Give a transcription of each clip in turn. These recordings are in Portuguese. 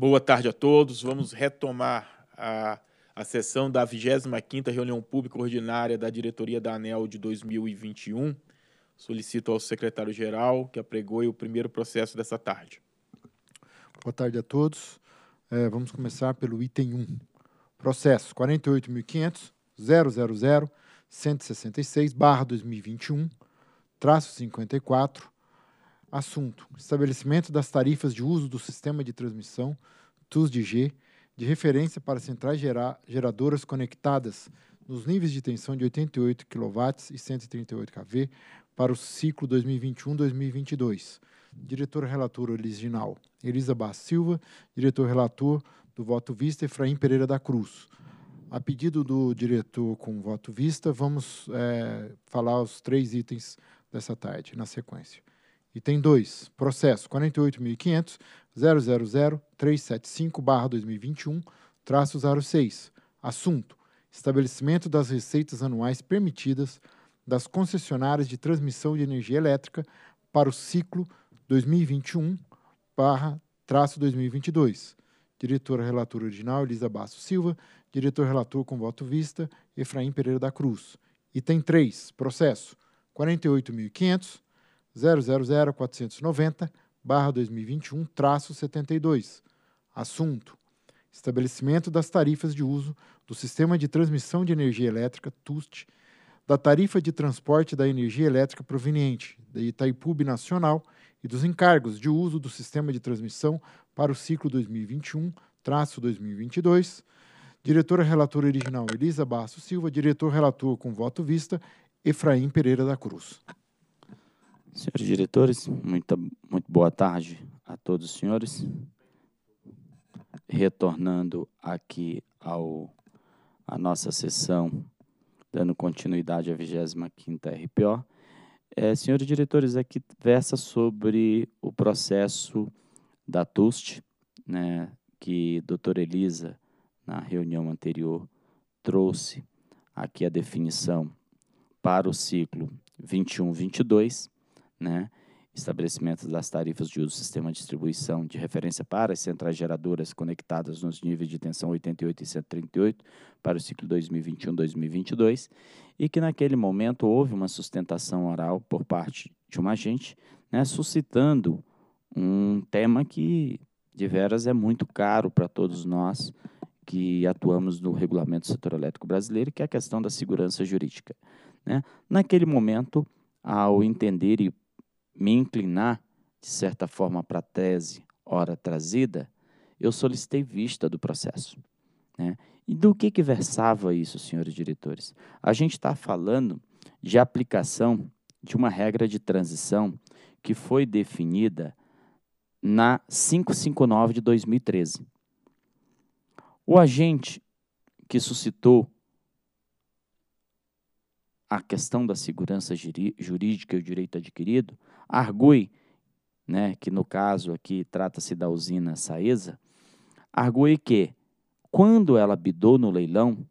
Boa tarde a todos. Vamos retomar a, a sessão da 25ª reunião pública ordinária da diretoria da ANEL de 2021. Solicito ao secretário-geral que apregoe o primeiro processo dessa tarde. Boa tarde a todos. É, vamos começar pelo item 1. Processo 48.500 barra 2021, traço 54, Assunto: Estabelecimento das tarifas de uso do sistema de transmissão TUS de G de referência para centrais geradoras conectadas nos níveis de tensão de 88 kW e 138 kV para o ciclo 2021-2022. Diretor relator original Elisa Bar Silva, diretor relator do voto vista Efraim Pereira da Cruz. A pedido do diretor com voto vista, vamos é, falar os três itens dessa tarde, na sequência. Item 2, processo 48.500.000.375/2021, traço 06. Assunto: estabelecimento das receitas anuais permitidas das concessionárias de transmissão de energia elétrica para o ciclo 2021/2022. Diretora relatora original Elisa Basso Silva, diretor relator com voto vista Efraim Pereira da Cruz. Item 3, processo 48.500 00490 2021 72 Assunto: Estabelecimento das tarifas de uso do Sistema de Transmissão de Energia Elétrica, TUST, da tarifa de transporte da energia elétrica proveniente da Itaipu Nacional e dos encargos de uso do sistema de transmissão para o ciclo 2021-2022. Diretora relatora original Elisa Basso Silva, diretor relator com voto vista Efraim Pereira da Cruz. Senhores diretores, muita, muito boa tarde a todos os senhores. Retornando aqui ao, à nossa sessão, dando continuidade à 25ª RPO. É, senhores diretores, aqui é versa sobre o processo da TUST, né, que doutora Elisa, na reunião anterior, trouxe aqui a definição para o ciclo 21-22, né? estabelecimento das tarifas de uso do sistema de distribuição de referência para as centrais geradoras conectadas nos níveis de tensão 88 e 138 para o ciclo 2021-2022 e que naquele momento houve uma sustentação oral por parte de um agente, né, suscitando um tema que de veras é muito caro para todos nós que atuamos no regulamento do setor elétrico brasileiro, que é a questão da segurança jurídica. Né? Naquele momento, ao entender e me inclinar, de certa forma, para a tese ora trazida, eu solicitei vista do processo. Né? E do que, que versava isso, senhores diretores? A gente está falando de aplicação de uma regra de transição que foi definida na 559 de 2013. O agente que suscitou a questão da segurança jurídica e o direito adquirido, argue, né, que no caso aqui trata-se da usina Saesa, argue que, quando ela bidou no leilão,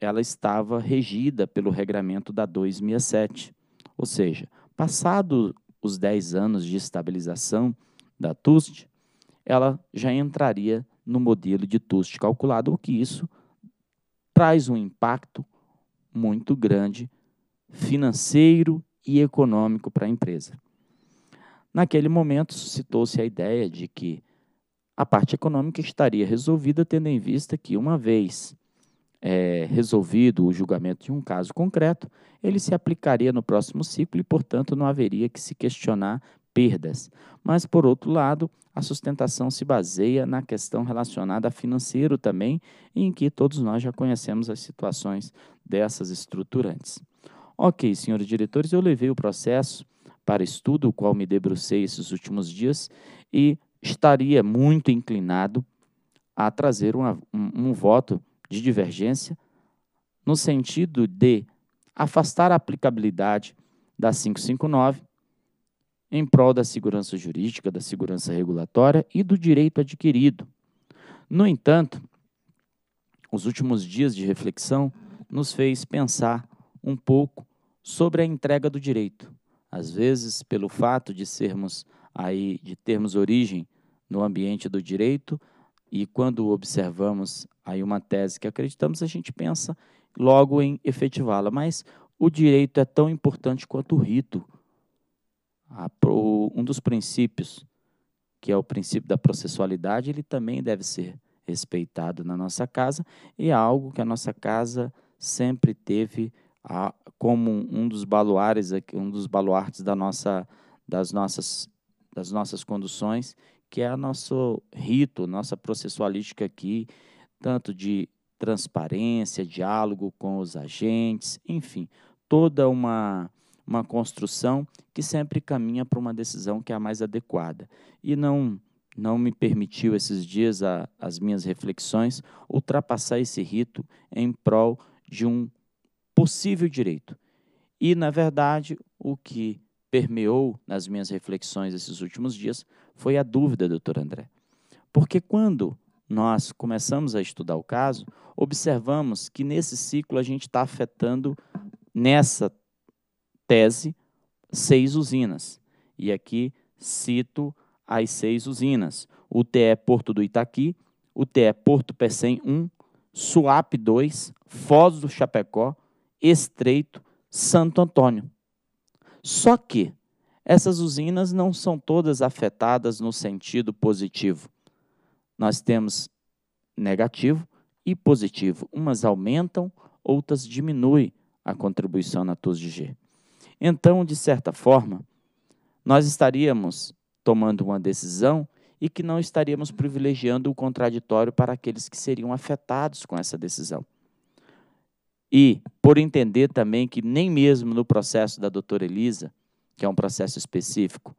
ela estava regida pelo regramento da 267, ou seja, passado os 10 anos de estabilização da TUST, ela já entraria no modelo de TUST calculado, o que isso traz um impacto muito grande financeiro e econômico para a empresa. Naquele momento, suscitou-se a ideia de que a parte econômica estaria resolvida, tendo em vista que, uma vez é, resolvido o julgamento de um caso concreto, ele se aplicaria no próximo ciclo e, portanto, não haveria que se questionar perdas. Mas, por outro lado, a sustentação se baseia na questão relacionada a financeiro também, em que todos nós já conhecemos as situações dessas estruturantes. Ok, senhores diretores, eu levei o processo para estudo, o qual me debrucei esses últimos dias, e estaria muito inclinado a trazer uma, um, um voto de divergência no sentido de afastar a aplicabilidade da 559 em prol da segurança jurídica, da segurança regulatória e do direito adquirido. No entanto, os últimos dias de reflexão nos fez pensar um pouco sobre a entrega do direito. Às vezes, pelo fato de sermos aí de termos origem no ambiente do direito, e quando observamos aí uma tese que acreditamos, a gente pensa logo em efetivá-la, mas o direito é tão importante quanto o rito. Um dos princípios, que é o princípio da processualidade, ele também deve ser respeitado na nossa casa e é algo que a nossa casa sempre teve a, como um dos baluares, um dos baluartes da nossa, das, nossas, das nossas conduções, que é o nosso rito, nossa processualística aqui, tanto de transparência, diálogo com os agentes, enfim, toda uma, uma construção que sempre caminha para uma decisão que é a mais adequada. E não não me permitiu esses dias a, as minhas reflexões ultrapassar esse rito em prol de um possível direito. E, na verdade, o que permeou nas minhas reflexões esses últimos dias foi a dúvida, doutor André. Porque quando nós começamos a estudar o caso, observamos que nesse ciclo a gente está afetando, nessa tese, seis usinas. E aqui cito as seis usinas: UTE Porto do Itaqui, UTE Porto Pecém 1, SUAP 2, Foz do Chapecó, Estreito, Santo Antônio. Só que essas usinas não são todas afetadas no sentido positivo. Nós temos negativo e positivo. Umas aumentam, outras diminuem a contribuição na TUS de G. Então, de certa forma, nós estaríamos tomando uma decisão e que não estaríamos privilegiando o contraditório para aqueles que seriam afetados com essa decisão. E por entender também que nem mesmo no processo da doutora Elisa, que é um processo específico,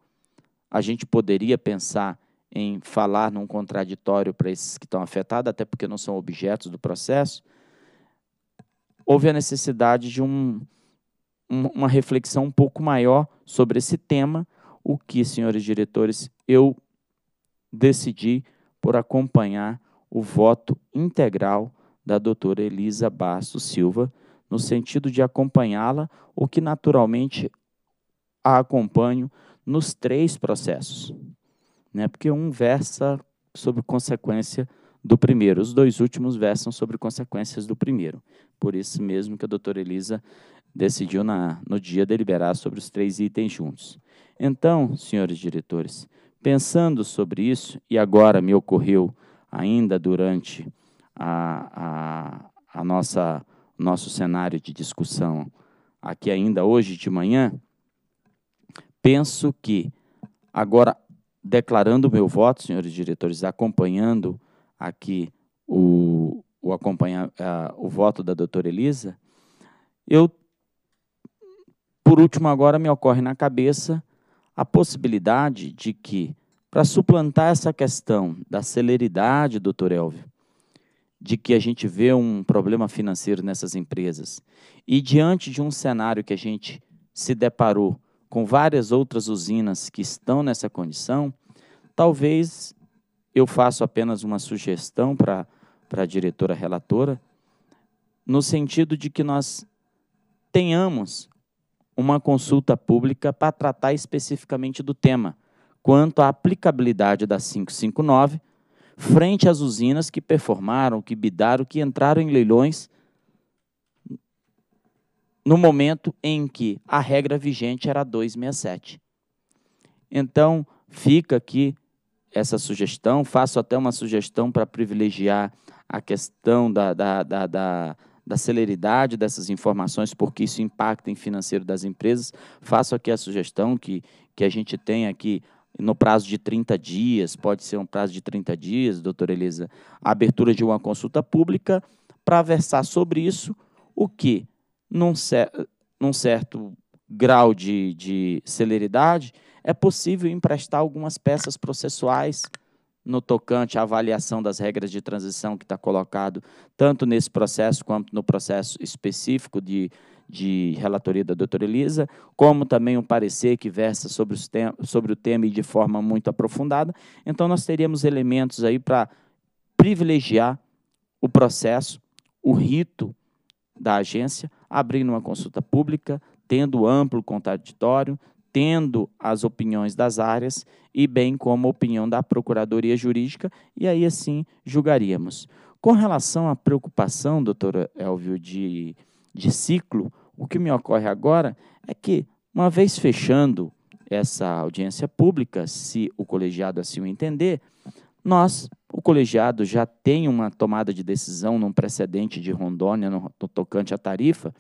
a gente poderia pensar em falar num contraditório para esses que estão afetados, até porque não são objetos do processo, houve a necessidade de um, uma reflexão um pouco maior sobre esse tema, o que, senhores diretores, eu decidi por acompanhar o voto integral da doutora Elisa Bastos Silva, no sentido de acompanhá-la, o que naturalmente a acompanho nos três processos, né? porque um versa sobre consequência do primeiro, os dois últimos versam sobre consequências do primeiro. Por isso mesmo que a doutora Elisa decidiu na, no dia deliberar sobre os três itens juntos. Então, senhores diretores, pensando sobre isso, e agora me ocorreu ainda durante a, a, a nossa nosso cenário de discussão aqui ainda hoje de manhã, penso que agora declarando meu voto, senhores diretores, acompanhando aqui o, o, acompanha, o voto da doutora Elisa, eu, por último, agora me ocorre na cabeça a possibilidade de que, para suplantar essa questão da celeridade, doutor Elvio, de que a gente vê um problema financeiro nessas empresas e diante de um cenário que a gente se deparou com várias outras usinas que estão nessa condição, talvez eu faça apenas uma sugestão para a diretora relatora, no sentido de que nós tenhamos uma consulta pública para tratar especificamente do tema, quanto à aplicabilidade da 559 frente às usinas que performaram, que bidaram, que entraram em leilões no momento em que a regra vigente era 267. Então, fica aqui essa sugestão, faço até uma sugestão para privilegiar a questão da, da, da, da, da celeridade dessas informações, porque isso impacta em financeiro das empresas. Faço aqui a sugestão que, que a gente tem aqui no prazo de 30 dias, pode ser um prazo de 30 dias, doutora Elisa, a abertura de uma consulta pública para versar sobre isso, o que, num, cer num certo grau de, de celeridade, é possível emprestar algumas peças processuais no tocante à avaliação das regras de transição que está colocado, tanto nesse processo quanto no processo específico de de relatoria da doutora Elisa, como também um parecer que versa sobre, os tem, sobre o tema e de forma muito aprofundada. Então, nós teríamos elementos aí para privilegiar o processo, o rito da agência, abrindo uma consulta pública, tendo amplo contraditório, tendo as opiniões das áreas e bem como a opinião da Procuradoria Jurídica, e aí assim julgaríamos. Com relação à preocupação, doutor Elvio, de de ciclo, o que me ocorre agora é que, uma vez fechando essa audiência pública, se o colegiado assim o entender, nós, o colegiado, já tem uma tomada de decisão num precedente de Rondônia, no, no tocante à tarifa,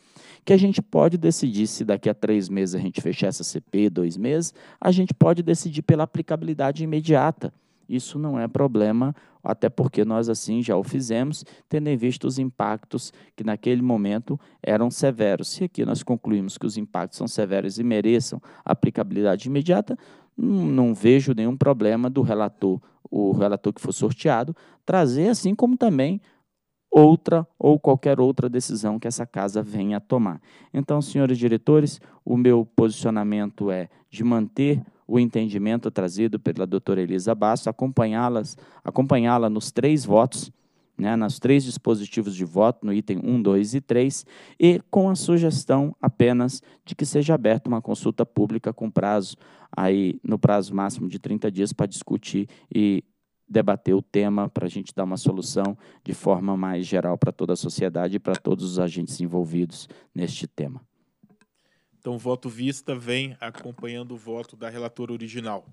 que a gente pode decidir se daqui a três meses a gente fechar essa CP, dois meses, a gente pode decidir pela aplicabilidade imediata isso não é problema, até porque nós assim já o fizemos, tendo em vista os impactos que naquele momento eram severos. Se aqui nós concluímos que os impactos são severos e mereçam aplicabilidade imediata, não vejo nenhum problema do relator, o relator que for sorteado, trazer, assim como também outra ou qualquer outra decisão que essa casa venha a tomar. Então, senhores diretores, o meu posicionamento é de manter o entendimento trazido pela doutora Elisa Basso, acompanhá-las, acompanhá-la nos três votos, né, nos três dispositivos de voto, no item 1, 2 e 3, e com a sugestão apenas de que seja aberta uma consulta pública com prazo, aí, no prazo máximo de 30 dias, para discutir e debater o tema, para a gente dar uma solução de forma mais geral para toda a sociedade e para todos os agentes envolvidos neste tema. Então, o voto vista vem acompanhando o voto da relatora original.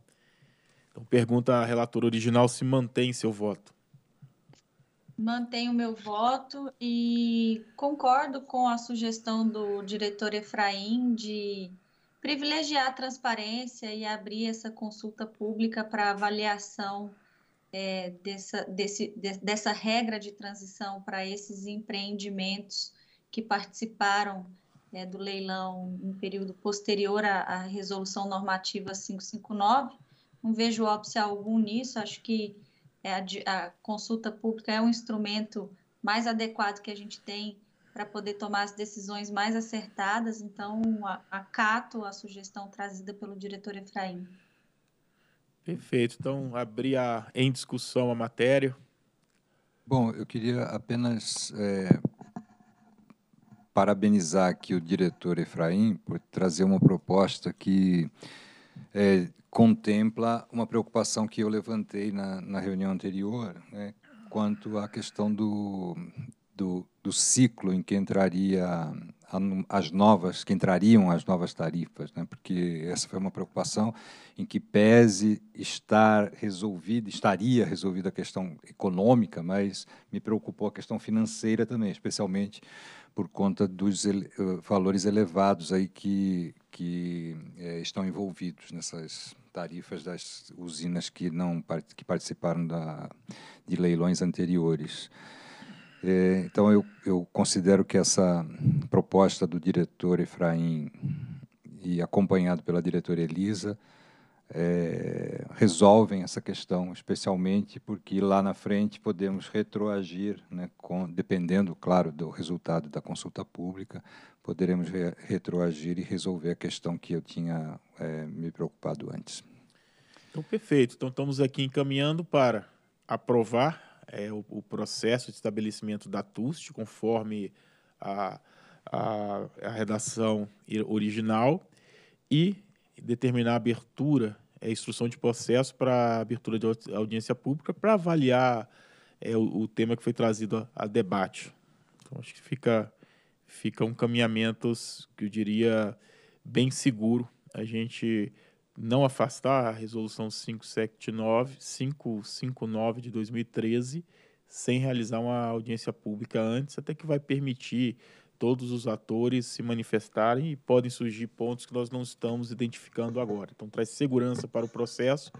Então, pergunta à relatora original se mantém seu voto. Mantenho meu voto e concordo com a sugestão do diretor Efraim de privilegiar a transparência e abrir essa consulta pública para avaliação é, dessa, desse, de, dessa regra de transição para esses empreendimentos que participaram é, do leilão em período posterior à, à resolução normativa 559. Não vejo óbvio algum nisso, acho que é, a, a consulta pública é um instrumento mais adequado que a gente tem para poder tomar as decisões mais acertadas. Então, acato a sugestão trazida pelo diretor Efraim. Perfeito. Então, abrir a, em discussão a matéria. Bom, eu queria apenas é, parabenizar aqui o diretor Efraim por trazer uma proposta que é, contempla uma preocupação que eu levantei na, na reunião anterior, né, quanto à questão do, do, do, ciclo em que entraria as novas, que entrariam as novas tarifas, né? porque essa foi uma preocupação em que pese estar resolvida, estaria resolvida a questão econômica, mas me preocupou a questão financeira também, especialmente por conta dos ele eh, valores elevados aí que, que é, estão envolvidos nessas tarifas das usinas que não que participaram da, de leilões anteriores. É, então, eu, eu, considero que essa proposta do diretor Efraim e acompanhado pela diretora Elisa é, resolvem essa questão, especialmente porque lá na frente podemos retroagir, né, com, dependendo, claro, do resultado da consulta pública, poderemos re retroagir e resolver a questão que eu tinha é, me preocupado antes. Então, perfeito. Então, estamos aqui encaminhando para aprovar é, o, o, processo de estabelecimento da TUST, conforme a, a, a redação original, e determinar a abertura, a é, instrução de processo para abertura de audiência pública para avaliar é, o, o, tema que foi trazido a, a debate. Então, acho que fica, fica um caminhamento que eu diria bem seguro a gente não afastar a resolução 579, 559 de 2013 sem realizar uma audiência pública antes, até que vai permitir todos os atores se manifestarem e podem surgir pontos que nós não estamos identificando agora. Então traz segurança para o processo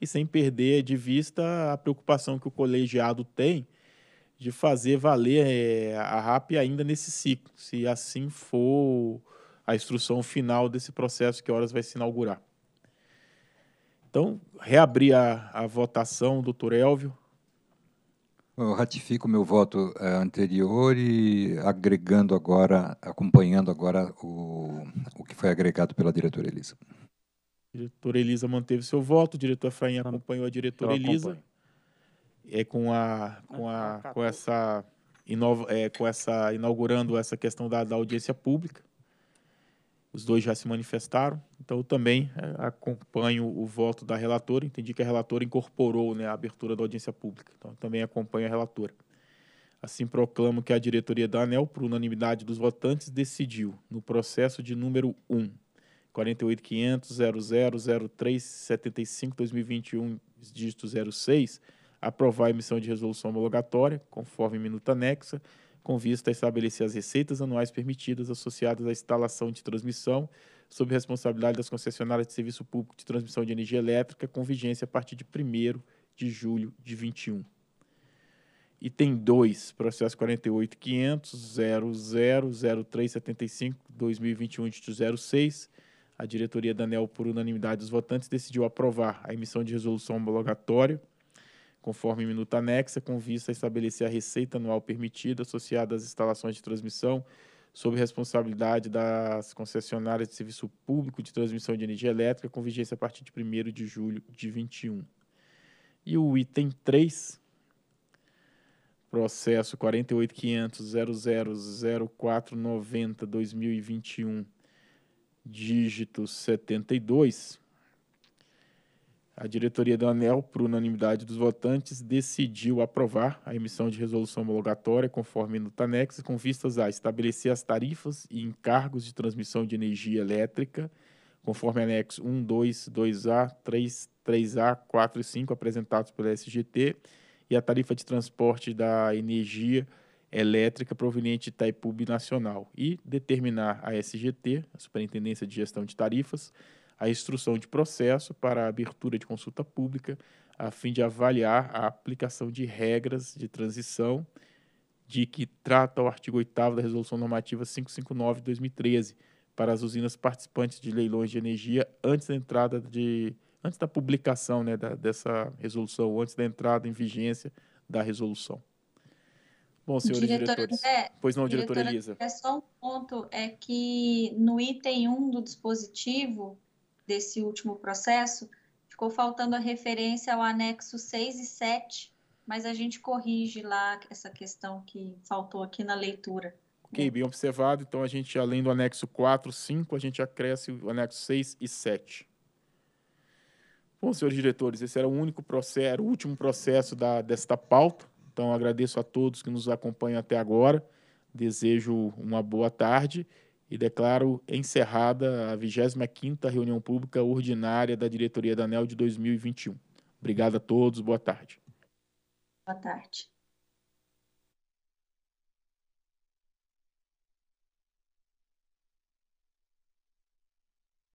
e sem perder de vista a preocupação que o colegiado tem de fazer valer é, a RAP ainda nesse ciclo, se assim for a instrução final desse processo que horas vai se inaugurar. Então, reabrir a, a votação, doutor Elvio. Eu ratifico meu voto é, anterior e agregando agora, acompanhando agora o, o que foi agregado pela diretora Elisa. A diretora Elisa manteve seu voto, o diretor Efraim acompanhou a diretora Elisa. É com a com a com essa inova, é, com essa inaugurando essa questão da, da audiência pública. Os dois já se manifestaram, então eu também é, acompanho o voto da relatora. Entendi que a relatora incorporou né, a abertura da audiência pública, então também acompanho a relatora. Assim, proclamo que a diretoria da ANEL, por unanimidade dos votantes, decidiu, no processo de número 1, 48500000375 dígito 06, aprovar a emissão de resolução homologatória, conforme minuta anexa, com vista a estabelecer as receitas anuais permitidas associadas à instalação de transmissão sob responsabilidade das concessionárias de serviço público de transmissão de energia elétrica, com vigência a partir de 1 de julho de 21. Item 2, processo 48.500.000375.2021.06. a diretoria da ANEL, por unanimidade dos votantes, decidiu aprovar a emissão de resolução homologatória conforme minuta anexa, com vista a estabelecer a receita anual permitida associada às instalações de transmissão sob responsabilidade das concessionárias de serviço público de transmissão de energia elétrica, com vigência a partir de 1 de julho de 21. E o item 3, processo 48.500.0004.90.2021, dígito 72, a diretoria do ANEL, por unanimidade dos votantes, decidiu aprovar a emissão de resolução homologatória conforme no TANEX, com vistas a estabelecer as tarifas e encargos de transmissão de energia elétrica, conforme anexo 1, 2, 2A, 3, 3A, 4 e 5 apresentados pela SGT, e a tarifa de transporte da energia elétrica proveniente de Itaipu Nacional, e determinar a SGT, a Superintendência de Gestão de Tarifas, a instrução de processo para a abertura de consulta pública, a fim de avaliar a aplicação de regras de transição de que trata o artigo 8 da Resolução Normativa 559/2013 para as usinas participantes de leilões de energia antes da entrada de antes da publicação, né, da, dessa resolução, antes da entrada em vigência da resolução. Bom, senhores diretora, diretores. É, pois não, diretora, diretora Elisa. É só um ponto, é que no item 1 do dispositivo, desse último processo, ficou faltando a referência ao anexo 6 e 7, mas a gente corrige lá essa questão que faltou aqui na leitura. Ok, bem observado. Então, a gente, além do anexo 4, 5, a gente acresce o anexo 6 e 7. Bom, senhores diretores, esse era o único processo, era o último processo da, desta pauta. Então, agradeço a todos que nos acompanham até agora. Desejo uma boa tarde e declaro encerrada a 25ª reunião pública ordinária da diretoria da ANEL de 2021. Obrigado a todos, boa tarde. Boa tarde.